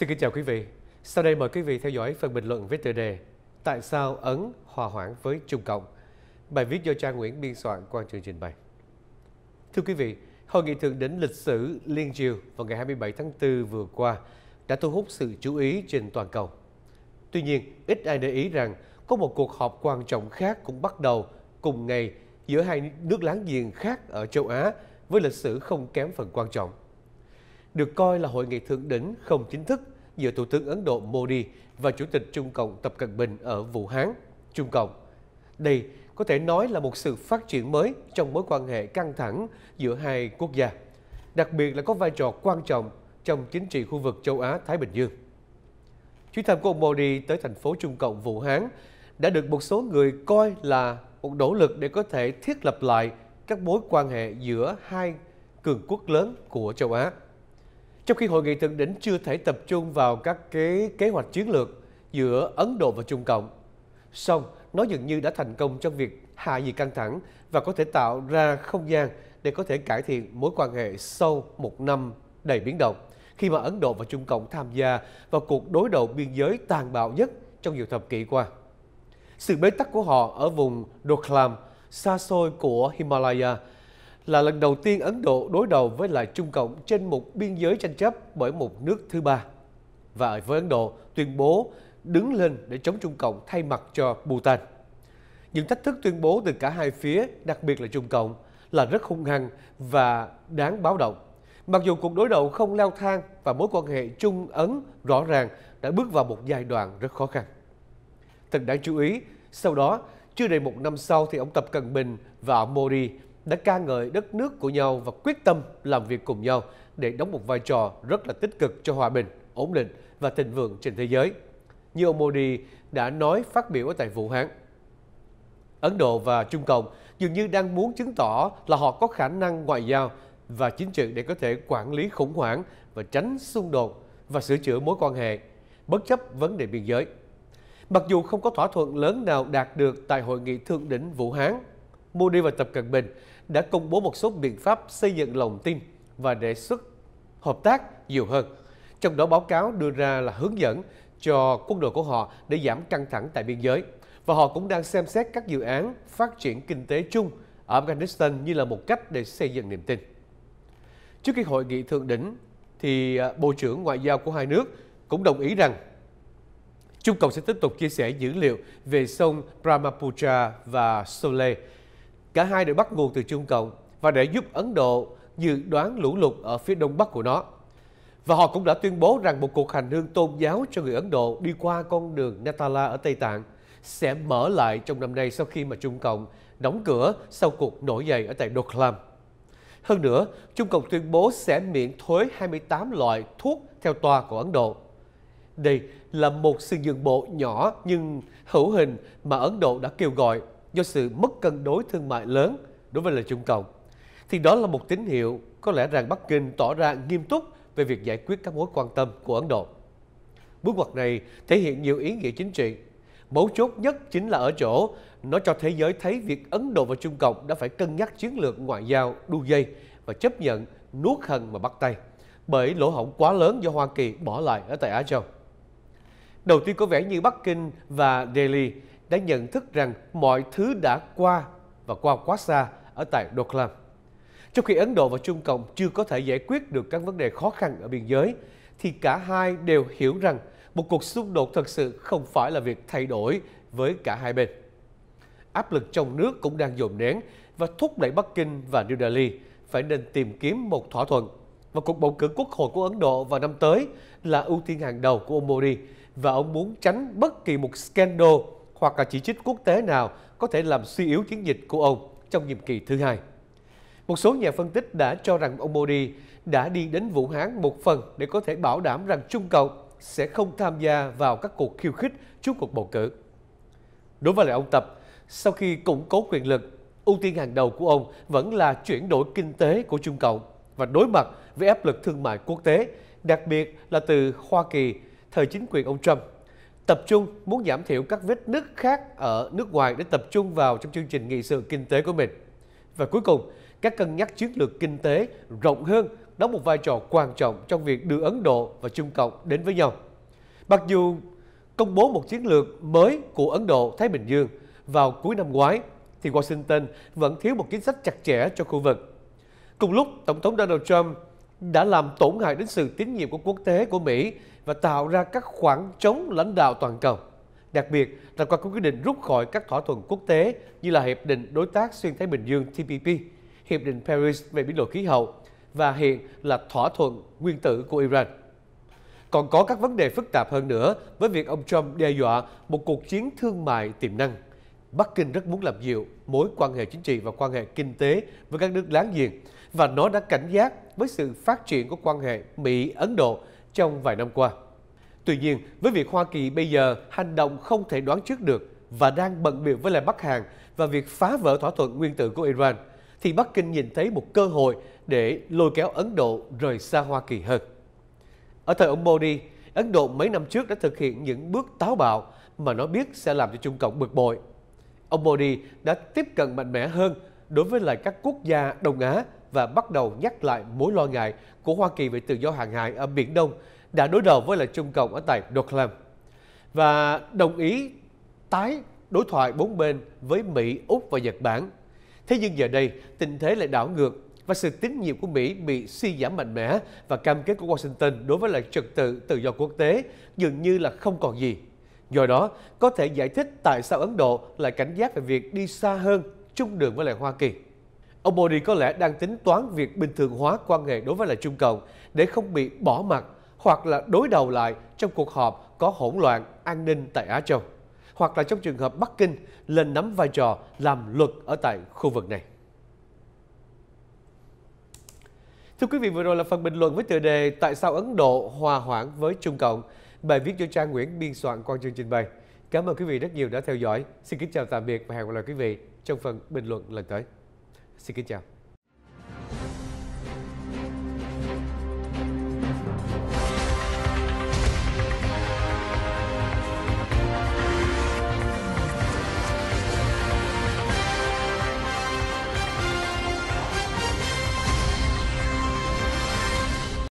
Xin kính chào quý vị. Sau đây mời quý vị theo dõi phần bình luận với tựa đề Tại sao Ấn hòa hoãn với Trung Cộng? Bài viết do Trang Nguyễn biên soạn qua chương trình bày. Thưa quý vị, Hội nghị thượng đỉnh lịch sử Liên Triều vào ngày 27 tháng 4 vừa qua đã thu hút sự chú ý trên toàn cầu. Tuy nhiên, ít ai để ý rằng có một cuộc họp quan trọng khác cũng bắt đầu cùng ngày giữa hai nước láng giềng khác ở châu Á với lịch sử không kém phần quan trọng – được coi là hội nghị thượng đỉnh không chính thức giữa Thủ tướng Ấn Độ Modi và Chủ tịch Trung Cộng Tập Cận Bình ở Vũ Hán, Trung Cộng. Đây có thể nói là một sự phát triển mới trong mối quan hệ căng thẳng giữa hai quốc gia, đặc biệt là có vai trò quan trọng trong chính trị khu vực châu Á-Thái Bình Dương. Chuyến thăm của ông Modi tới thành phố Trung Cộng Vũ Hán đã được một số người coi là một nỗ lực để có thể thiết lập lại các mối quan hệ giữa hai cường quốc lớn của châu Á. Trong khi hội nghị thượng đỉnh chưa thể tập trung vào các kế, kế hoạch chiến lược giữa Ấn Độ và Trung Cộng, song nó dường như đã thành công trong việc hạ nhiệt căng thẳng và có thể tạo ra không gian để có thể cải thiện mối quan hệ sau một năm đầy biến động khi mà Ấn Độ và Trung Cộng tham gia vào cuộc đối đầu biên giới tàn bạo nhất trong nhiều thập kỷ qua. Sự bế tắc của họ ở vùng Doklam, xa xôi của Himalaya, là lần đầu tiên Ấn Độ đối đầu với lại Trung Cộng trên một biên giới tranh chấp bởi một nước thứ ba. Và với Ấn Độ tuyên bố đứng lên để chống Trung Cộng thay mặt cho Bhutan. Những thách thức tuyên bố từ cả hai phía, đặc biệt là Trung Cộng, là rất hung hăng và đáng báo động. Mặc dù cuộc đối đầu không leo thang và mối quan hệ Trung-Ấn rõ ràng đã bước vào một giai đoạn rất khó khăn. Thật đáng chú ý, sau đó, chưa đầy một năm sau thì ông Tập Cận Bình và Modi đã ca ngợi đất nước của nhau và quyết tâm làm việc cùng nhau để đóng một vai trò rất là tích cực cho hòa bình, ổn định và thịnh vượng trên thế giới. Như ông Modi đã nói phát biểu tại Vũ Hán. Ấn Độ và Trung Cộng dường như đang muốn chứng tỏ là họ có khả năng ngoại giao và chính trị để có thể quản lý khủng hoảng và tránh xung đột và sửa chữa mối quan hệ, bất chấp vấn đề biên giới. Mặc dù không có thỏa thuận lớn nào đạt được tại hội nghị thượng đỉnh Vũ Hán, Modi và Tập Cận Bình đã công bố một số biện pháp xây dựng lòng tin và đề xuất hợp tác nhiều hơn. Trong đó báo cáo đưa ra là hướng dẫn cho quân đội của họ để giảm căng thẳng tại biên giới. Và họ cũng đang xem xét các dự án phát triển kinh tế chung ở Afghanistan như là một cách để xây dựng niềm tin. Trước khi hội nghị thượng đỉnh, thì à, Bộ trưởng Ngoại giao của hai nước cũng đồng ý rằng Trung Cộng sẽ tiếp tục chia sẻ dữ liệu về sông Brahmaputra và Sole Cả hai đều bắt nguồn từ Trung Cộng và để giúp Ấn Độ dự đoán lũ lụt ở phía đông bắc của nó. Và họ cũng đã tuyên bố rằng một cuộc hành hương tôn giáo cho người Ấn Độ đi qua con đường Natala ở Tây Tạng sẽ mở lại trong năm nay sau khi mà Trung Cộng đóng cửa sau cuộc nổi dậy ở tại Doklam. Hơn nữa, Trung Cộng tuyên bố sẽ miễn thuế 28 loại thuốc theo tòa của Ấn Độ. Đây là một sự nhượng bộ nhỏ nhưng hữu hình mà Ấn Độ đã kêu gọi do sự mất cân đối thương mại lớn đối với lợi Trung Cộng, thì đó là một tín hiệu có lẽ rằng Bắc Kinh tỏ ra nghiêm túc về việc giải quyết các mối quan tâm của Ấn Độ. Bước ngoặt này thể hiện nhiều ý nghĩa chính trị. Mấu chốt nhất chính là ở chỗ nó cho thế giới thấy việc Ấn Độ và Trung Cộng đã phải cân nhắc chiến lược ngoại giao đu dây và chấp nhận nuốt hận mà bắt tay bởi lỗ hổng quá lớn do Hoa Kỳ bỏ lại ở tại Á Châu. Đầu tiên có vẻ như Bắc Kinh và Delhi đã nhận thức rằng mọi thứ đã qua và qua quá xa ở tại Doklam. Trong khi Ấn Độ và Trung Cộng chưa có thể giải quyết được các vấn đề khó khăn ở biên giới, thì cả hai đều hiểu rằng một cuộc xung đột thật sự không phải là việc thay đổi với cả hai bên. Áp lực trong nước cũng đang dồn nén và thúc đẩy Bắc Kinh và New Delhi phải nên tìm kiếm một thỏa thuận. Và cuộc bầu cử quốc hội của Ấn Độ vào năm tới là ưu tiên hàng đầu của ông Modi và ông muốn tránh bất kỳ một scandal hoặc là chỉ trích quốc tế nào có thể làm suy yếu chiến dịch của ông trong nhiệm kỳ thứ hai. Một số nhà phân tích đã cho rằng ông Modi đã đi đến Vũ Hán một phần để có thể bảo đảm rằng Trung Cộng sẽ không tham gia vào các cuộc khiêu khích trước cuộc bầu cử. Đối với lại ông Tập, sau khi củng cố quyền lực, ưu tiên hàng đầu của ông vẫn là chuyển đổi kinh tế của Trung Cộng và đối mặt với áp lực thương mại quốc tế, đặc biệt là từ Hoa Kỳ thời chính quyền ông Trump tập trung muốn giảm thiểu các vết nứt khác ở nước ngoài để tập trung vào trong chương trình nghị sự kinh tế của mình. Và cuối cùng, các cân nhắc chiến lược kinh tế rộng hơn đóng một vai trò quan trọng trong việc đưa Ấn Độ và Trung Cộng đến với nhau. Mặc dù công bố một chiến lược mới của Ấn Độ-Thái Bình Dương vào cuối năm ngoái, thì Washington vẫn thiếu một chính sách chặt chẽ cho khu vực. Cùng lúc, Tổng thống Donald Trump đã làm tổn hại đến sự tín nhiệm của quốc tế của Mỹ và tạo ra các khoảng trống lãnh đạo toàn cầu. Đặc biệt là qua các quyết định rút khỏi các thỏa thuận quốc tế như là Hiệp định Đối tác Xuyên Thái Bình Dương TPP, Hiệp định Paris về biến đổi khí hậu và hiện là thỏa thuận nguyên tử của Iran. Còn có các vấn đề phức tạp hơn nữa với việc ông Trump đe dọa một cuộc chiến thương mại tiềm năng. Bắc Kinh rất muốn làm dịu mối quan hệ chính trị và quan hệ kinh tế với các nước láng giềng và nó đã cảnh giác với sự phát triển của quan hệ Mỹ-Ấn Độ trong vài năm qua. Tuy nhiên, với việc Hoa Kỳ bây giờ hành động không thể đoán trước được và đang bận biểu với lại Bắc Hàn và việc phá vỡ thỏa thuận nguyên tử của Iran, thì Bắc Kinh nhìn thấy một cơ hội để lôi kéo Ấn Độ rời xa Hoa Kỳ hơn. Ở thời ông Modi, Ấn Độ mấy năm trước đã thực hiện những bước táo bạo mà nó biết sẽ làm cho Trung Cộng bực bội. Ông Modi đã tiếp cận mạnh mẽ hơn đối với lại các quốc gia Đông Á và bắt đầu nhắc lại mối lo ngại của Hoa Kỳ về tự do hàng hải ở Biển Đông đã đối đầu với lại Trung Cộng ở tại Dockland và đồng ý tái đối thoại bốn bên với Mỹ, Úc và Nhật Bản. Thế nhưng giờ đây, tình thế lại đảo ngược và sự tín nhiệm của Mỹ bị suy giảm mạnh mẽ và cam kết của Washington đối với lại trật tự tự do quốc tế dường như là không còn gì. Do đó, có thể giải thích tại sao Ấn Độ lại cảnh giác về việc đi xa hơn chung đường với lại Hoa Kỳ. Ông Modi có lẽ đang tính toán việc bình thường hóa quan hệ đối với lại Trung Cộng để không bị bỏ mặt hoặc là đối đầu lại trong cuộc họp có hỗn loạn an ninh tại Á Châu, hoặc là trong trường hợp Bắc Kinh lên nắm vai trò làm luật ở tại khu vực này. Thưa quý vị, vừa rồi là phần bình luận với tựa đề Tại sao Ấn Độ hòa hoãn với Trung Cộng, bài viết do Trang Nguyễn biên soạn quan chương trình bày. Cảm ơn quý vị rất nhiều đã theo dõi. Xin kính chào tạm biệt và hẹn gặp lại quý vị trong phần bình luận lần tới. sekejap